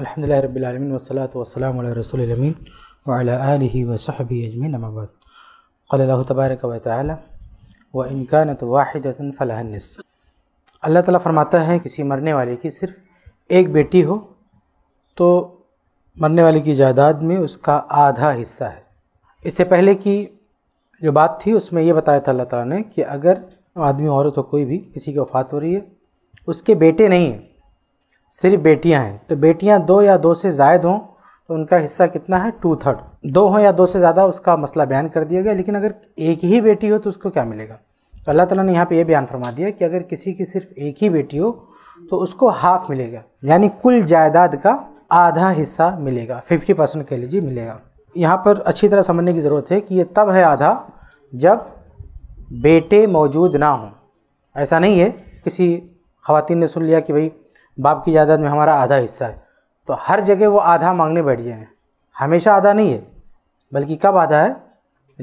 अल्हम्दुलिल्लाह रब्बिल आलमीन वसलात वसलाम अला रसूल अमीन वाला आलिहि व सहबी तबारक व ताली व इनकानत वाहिदतन फ़लाहनस अल्लाह ताला फरमाता है किसी मरने वाले की सिर्फ़ एक बेटी हो तो मरने वाले की जायदाद में उसका आधा हिस्सा है इससे पहले की जो बात थी उसमें यह बताया था अल्लाह ताला ने कि अगर आदमी औरत हो कोई भी किसी की वफ़ात हो रही है उसके बेटे नहीं हैं सिर्फ बेटियां हैं तो बेटियां दो या दो से जायद हों तो उनका हिस्सा कितना है टू थर्ड दो हों या दो से ज़्यादा उसका मसला बयान कर दिया गया लेकिन अगर एक ही बेटी हो तो उसको क्या मिलेगा तो अल्लाह ताला ने यहाँ पे ये बयान फरमा दिया कि अगर किसी की सिर्फ एक ही बेटी हो तो उसको हाफ मिलेगा यानी कुल जायदाद का आधा हिस्सा मिलेगा फिफ्टी परसेंट कह लीजिए मिलेगा यहाँ पर अच्छी तरह समझने की ज़रूरत है कि ये तब है आधा जब बेटे मौजूद ना हों ऐसा नहीं है किसी खातन ने सुन लिया कि भाई बाप की जायदाद में हमारा आधा हिस्सा है तो हर जगह वो आधा मांगने बैठ गए हैं हमेशा आधा नहीं है बल्कि कब आधा है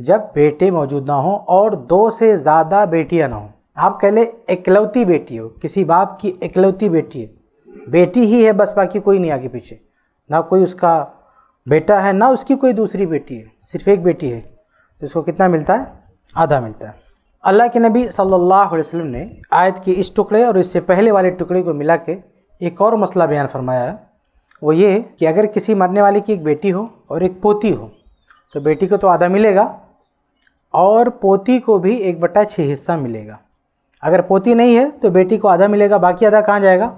जब बेटे मौजूद ना हों और दो से ज़्यादा बेटियाँ ना हों आप कह लें इकलौती बेटी हो किसी बाप की इकलौती बेटी है बेटी ही है बस बाकी कोई नहीं आगे पीछे ना कोई उसका बेटा है ना उसकी कोई दूसरी बेटी है सिर्फ एक बेटी है तो उसको कितना मिलता है आधा मिलता है अल्लाह के नबी सल्लल्लाहु अलैहि वसल्लम ने आयत के इस टुकड़े और इससे पहले वाले टुकड़े को मिला के एक और मसला बयान फरमाया है वो ये कि अगर किसी मरने वाले की एक बेटी हो और एक पोती हो तो बेटी को तो आधा मिलेगा और पोती को भी एक बटा छः हिस्सा मिलेगा अगर पोती नहीं है तो बेटी को आधा मिलेगा बाकी आधा कहाँ जाएगा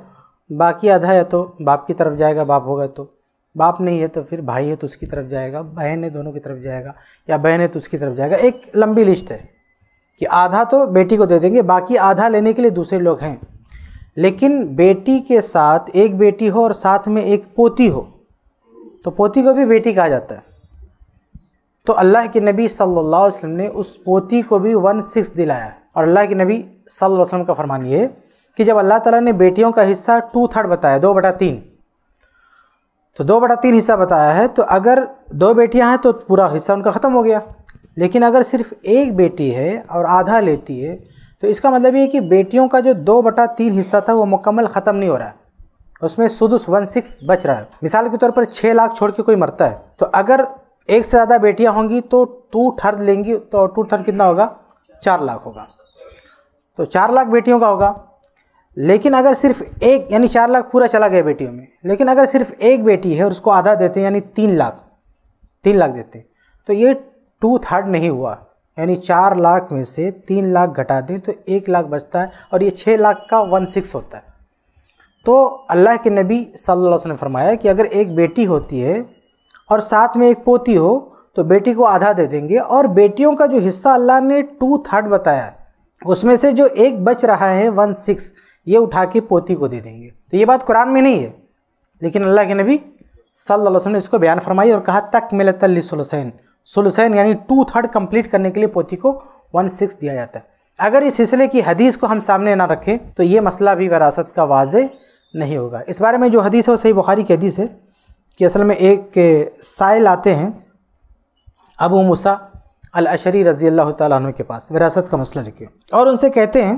बाकी आधा या तो बाप की तरफ जाएगा बाप होगा तो बाप नहीं है तो फिर भाई है तो उसकी तरफ जाएगा बहन है दोनों की तरफ जाएगा या बहन है तो उसकी तरफ जाएगा एक लंबी लिस्ट है कि आधा तो बेटी को दे देंगे बाकी आधा लेने के लिए दूसरे लोग हैं लेकिन बेटी के साथ एक बेटी हो और साथ में एक पोती हो तो पोती को भी बेटी कहा जाता है तो अल्लाह के नबी सल्लल्लाहु अलैहि वसल्लम ने उस पोती को भी वन सिक्स दिलाया और अल्लाह के नबी सल्लल्लाहु अलैहि वसल्लम का फरमान ये कि जब अल्लाह ताला ने बेटियों का हिस्सा टू थर्ड बताया दो बटा तीन तो दो बटा तीन हिस्सा बताया है तो अगर दो बेटियां हैं तो पूरा हिस्सा उनका ख़त्म हो गया लेकिन अगर सिर्फ एक बेटी है और आधा लेती है तो इसका मतलब ये कि बेटियों का जो दो बटा तीन हिस्सा था वो मुकम्मल ख़त्म नहीं हो रहा है उसमें सुदुस वन सिक्स बच रहा है मिसाल के तौर पर छः लाख छोड़ के कोई मरता है तो अगर एक से ज़्यादा बेटियाँ होंगी तो टू थर्ड लेंगी तो टू थर्ड कितना होगा चार लाख होगा तो चार लाख बेटियों का होगा लेकिन अगर सिर्फ एक यानी चार लाख पूरा चला गया बेटियों में लेकिन अगर सिर्फ एक बेटी है और उसको आधा देते हैं यानी तीन लाख तीन लाख देते तो ये टू थर्ड नहीं हुआ यानी चार लाख में से तीन लाख घटा दें तो एक लाख बचता है और ये छः लाख का वन सिक्स होता है तो अल्लाह के नबी सल्लल्लाहु अलैहि वसल्लम ने फरमाया कि अगर एक बेटी होती है और साथ में एक पोती हो तो बेटी को आधा दे देंगे और बेटियों का जो हिस्सा अल्लाह ने टू थर्ड बताया उसमें से जो एक बच रहा है वन सिक्स ये उठा के पोती को दे देंगे तो ये बात कुरान में नहीं है लेकिन अल्लाह के नबी सल्लल्लाहु अलैहि वसल्लम ने इसको बयान फरमाई और कहा तक मिलत हुसैन सोलूशन यानी टू थर्ड कंप्लीट करने के लिए पोथी को वन सिक्स दिया जाता है अगर इस सिलसिले की हदीस को हम सामने ना रखें तो ये मसला भी वरासत का वाज नहीं होगा इस बारे में जो हदीस है वो सही बुखारी की हदीस है कि असल में एक साइल आते हैं अबू मूसा अल अशरी रज़ी अल्लाह तु के पास विरासत का मसला लिखे और उनसे कहते हैं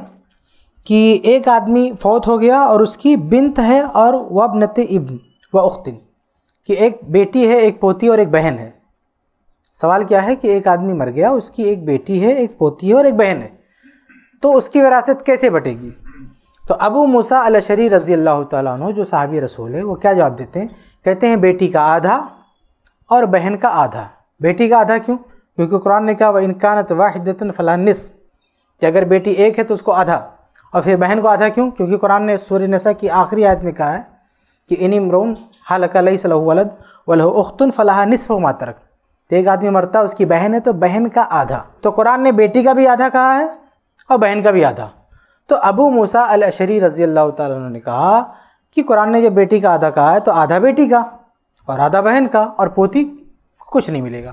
कि एक आदमी फौत हो गया और उसकी बिनत है और वबनत इब्न व उख्तिन कि एक बेटी है एक पोती और एक बहन है सवाल क्या है कि एक आदमी मर गया उसकी एक बेटी है एक पोती है और एक बहन है तो उसकी विरासत कैसे बटेगी तो अबू मूसा अलशरी रज़ी अल्लाह तु जो साहबी रसूल है वो क्या जवाब देते हैं कहते हैं बेटी का आधा और बहन का आधा बेटी का आधा क्यों क्योंकि कुरान ने कहा वह इनकानत वाहिदतन फलानिस कि अगर बेटी एक है तो उसको आधा और फिर बहन को आधा क्यों क्योंकि कुरान ने सूर्य नसा की आखिरी आयत में कहा है कि इन इमरून लई सलह वलद वलह उख्तन फलाह निसफ़ मातरक तो एक आदमी मरता है उसकी बहन है तो बहन का आधा तो कुरान ने बेटी का भी आधा कहा है और बहन का भी आधा तो अबू मूसा अल अशरी रजी अल्लाह तुम ने कहा कि कुरान ने जब बेटी का आधा कहा है तो आधा बेटी का और आधा बहन का और पोती को कुछ नहीं मिलेगा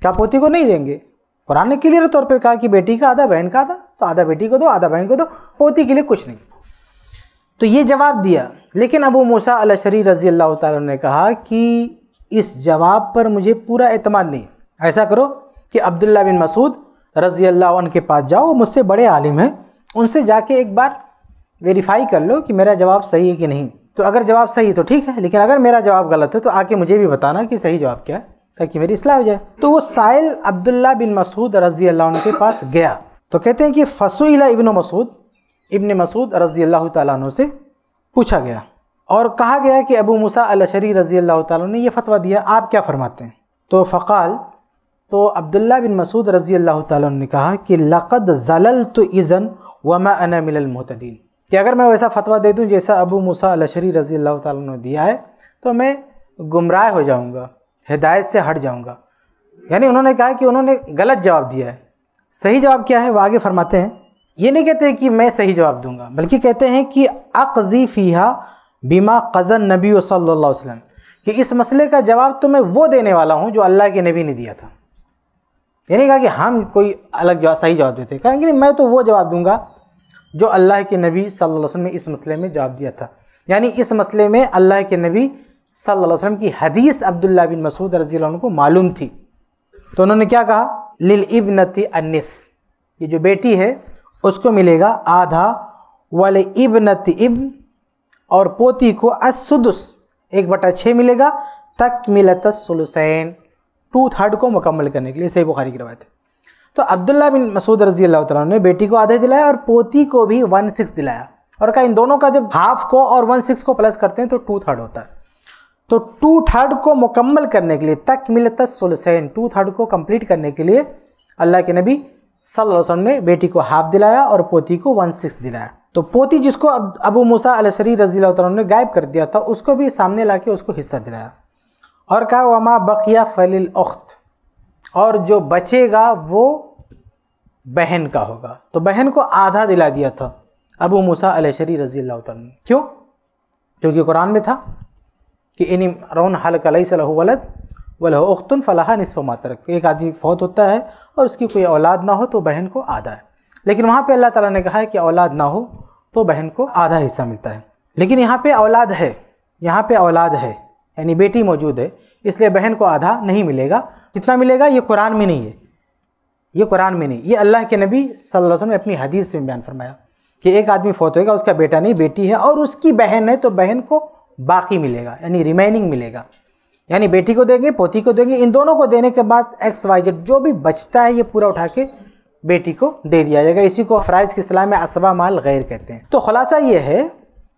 क्या पोती को नहीं देंगे कुरान ने क्लियर तौर पर कहा कि बेटी का आधा बहन का आधा तो आधा बेटी को दो आधा बहन को दो पोती के लिए कुछ नहीं तो ये जवाब दिया लेकिन अबू मूसा अल अशरी रजी अल्लाह तुम ने कहा कि इस जवाब पर मुझे पूरा अतमाद नहीं ऐसा करो कि अब्दुल्ला बिन मसूद रज़ी अल्लाह के पास जाओ मुझसे बड़े आलिम हैं उनसे जाके एक बार वेरीफाई कर लो कि मेरा जवाब सही है कि नहीं तो अगर जवाब सही है तो ठीक है लेकिन अगर मेरा जवाब गलत है तो आके मुझे भी बताना कि सही जवाब क्या है ताकि मेरी इसलाह हो जाए तो वो साइल अब्दुल्ला बिन मसूद रज़ी अल्लाह के पास गया तो कहते हैं कि फ़सुला इबन मसूद इबन मसूद रज़ी अल्लाह तु से पूछा गया और कहा गया है कि अबू मूसा अलशरी रज़ी अल्लाह ताली ने यह फ़तवा दिया आप क्या फ़रमाते हैं तो फ़काल तो अब्दुल्ला बिन मसूद रज़ी अल्लाह ताली ने कहा कि लक़द जलल तो इज़न व मैं अना कि अगर मैं वैसा फ़तवा दे दूँ जैसा अबू मूसा अलशरी रज़ी अल्लाह ताली ने दिया है तो मैं गुमराह हो जाऊँगा हिदायत से हट जाऊँगा यानी उन्होंने कहा कि उन्होंने गलत जवाब दिया है सही जवाब क्या है वह आगे फरमाते हैं ये नहीं कहते कि मैं सही जवाब दूंगा बल्कि कहते हैं कि अकजी फ़ीहा बीमा कज़न नबी सल्लल्लाहु अलैहि वसल्लम कि इस मसले का जवाब तो मैं वो देने वाला हूँ जो अल्लाह के नबी ने दिया था यानी कहा कि हम कोई अलग जवाब सही जवाब देते कहा कि मैं तो वो जवाब दूंगा जो अल्लाह के नबी सल्लल्लाहु अलैहि वसल्लम ने इस मसले में जवाब दिया था यानी इस मसले में अल्लाह के नबी सल्लल्लाहु अलैहि वसल्लम की हदीस अब्दुल्ला बिन मसूद रजी को मालूम थी तो उन्होंने क्या कहा लिल इबनती अनिस ये जो बेटी है उसको मिलेगा आधा वाले इबनत इब्न और पोती को असुदस एक बटा छः मिलेगा तक मिलत सलुसैन टू थर्ड को मुकम्मल करने के लिए सही बुखारी की रवायत है तो अब्दुल्ला बिन मसूद रजी अल्लाह तला ने बेटी को आधा दिलाया और पोती को भी वन सिक्स दिलाया और कहा इन दोनों का जब हाफ को और वन सिक्स को प्लस करते हैं तो टू थर्ड होता है तो टू थर्ड को मुकम्मल करने के लिए तक मिलत सलुसैन टू थर्ड को कंप्लीट करने के लिए अल्लाह के नबी सल्लल्लाहु अलैहि वसल्लम ने बेटी को हाफ दिलाया और पोती को वन सिक्स दिलाया तो पोती जिसको अब अबू मूसा अलसरी रजी ने गायब कर दिया था उसको भी सामने ला के उसको हिस्सा दिलाया और कहा वमा बकिया फलिल अख्त और जो बचेगा वो बहन का होगा तो बहन को आधा दिला दिया था अबू मूसा अलशरी रजी ने क्यों क्योंकि कुरान में था कि इन रौन हल कलई सलह वलद वल उख्तन फलाहा नस्फ़ मातरक एक आदमी फौत होता है और उसकी कोई औलाद ना हो तो बहन को आधा है लेकिन वहाँ पे अल्लाह ताला ने कहा है कि औलाद ना हो तो बहन को आधा हिस्सा मिलता है लेकिन यहाँ पे औलाद है यहाँ पे औलाद है यानी बेटी मौजूद है इसलिए बहन को आधा नहीं मिलेगा कितना मिलेगा ये कुरान में नहीं है ये कुरान में नहीं ये अल्लाह के नबी सल वसम ने अपनी हदीस में बयान फरमाया कि एक आदमी फौत होगा उसका बेटा नहीं बेटी है और उसकी बहन है तो बहन को बाकी मिलेगा यानी रिमेनिंग मिलेगा यानी बेटी को देंगे पोती को देंगे इन दोनों को देने के बाद एक्स वाई जेड जो भी बचता है ये पूरा उठा के बेटी को दे दिया जाएगा इसी को फ़राइज़ की सलाह में असबा माल गैर कहते हैं तो खुलासा यह है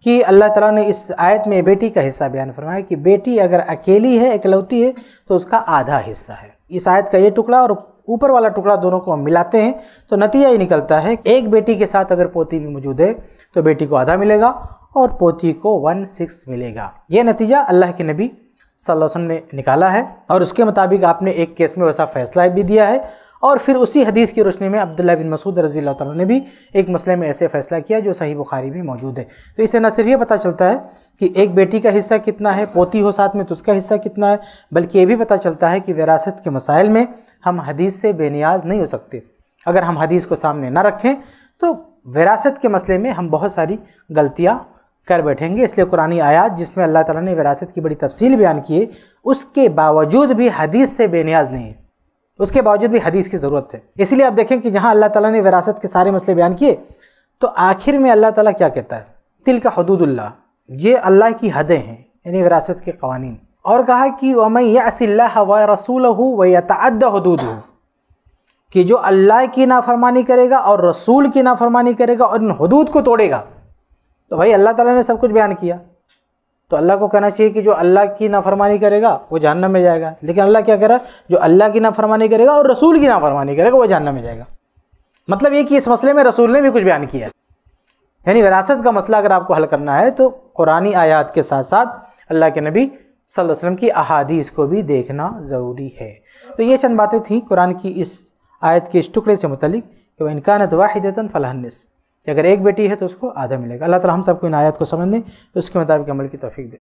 कि अल्लाह ताला ने इस आयत में बेटी का हिस्सा बयान फरमाया कि बेटी अगर अकेली है इकलौती है तो उसका आधा हिस्सा है इस आयत का ये टुकड़ा और ऊपर वाला टुकड़ा दोनों को हम मिलाते हैं तो नतीजा ये निकलता है एक बेटी के साथ अगर पोती भी मौजूद है तो बेटी को आधा मिलेगा और पोती को वन सिक्स मिलेगा ये नतीजा अल्लाह के नबी सल्लल्लाहु अलैहि वसल्लम ने निकाला है और उसके मुताबिक आपने एक केस में वैसा फैसला भी दिया है और फिर उसी हदीस की रोशनी में अब्दुल्ला बिन मसूद रजी अल्लाह ने भी एक मसले में ऐसे फैसला किया जो सही बुखारी में मौजूद है तो इससे न सिर्फ ये पता चलता है कि एक बेटी का हिस्सा कितना है पोती हो साथ में तो उसका हिस्सा कितना है बल्कि ये भी पता चलता है कि विरासत के मसाइल में हम हदीस से बेनियाज नहीं हो सकते अगर हम हदीस को सामने ना रखें तो विरासत के मसले में हम बहुत सारी गलतियाँ कर बैठेंगे इसलिए कुरानी आयात जिसमें अल्लाह ताला ने विरासत की बड़ी तफसील बयान की है उसके बावजूद भी हदीस से बेनियाज नहीं है तो उसके बावजूद भी हदीस की ज़रूरत है इसलिए आप देखें कि जहाँ अल्लाह ताला ने विरासत के सारे मसले बयान किए तो आखिर में अल्लाह ताला क्या कहता है तिल का हदूदुल्ला ये अल्लाह की हदें हैं यानी विरासत के कवानी और कहा कि वमई यसिल्ला व रसूल हो व यद हदूद हो कि जो अल्लाह की नाफरमानी करेगा और रसूल की नाफरमानी करेगा और इन हदूद को तोड़ेगा तो भाई अल्लाह ताला ने सब कुछ बयान किया तो अल्लाह को कहना चाहिए कि जो अल्लाह की नाफरमानी करेगा वो जानना में जाएगा लेकिन अल्लाह क्या कह रहा है जो अल्लाह की नाफरमानी करेगा और रसूल की नाफरमानी करेगा वो जानना में जाएगा मतलब ये कि इस मसले में रसूल ने भी कुछ बयान किया है यानी विरासत का मसला अगर आपको हल करना है तो कुरानी आयात के साथ साथ अल्लाह के नबी सल्लल्लाहु अलैहि वसल्लम की अहादीस को भी देखना ज़रूरी है तो ये चंद बातें थी कुरान की इस आयत के इस टुकड़े से मुतलिक कि वह इनकानत वाहिदतन फ़लाहनस अगर एक बेटी है तो उसको आधा मिलेगा अल्लाह ताला हम सबको इन आयत को समझने उसके मुताबिक अमल की तफीक दे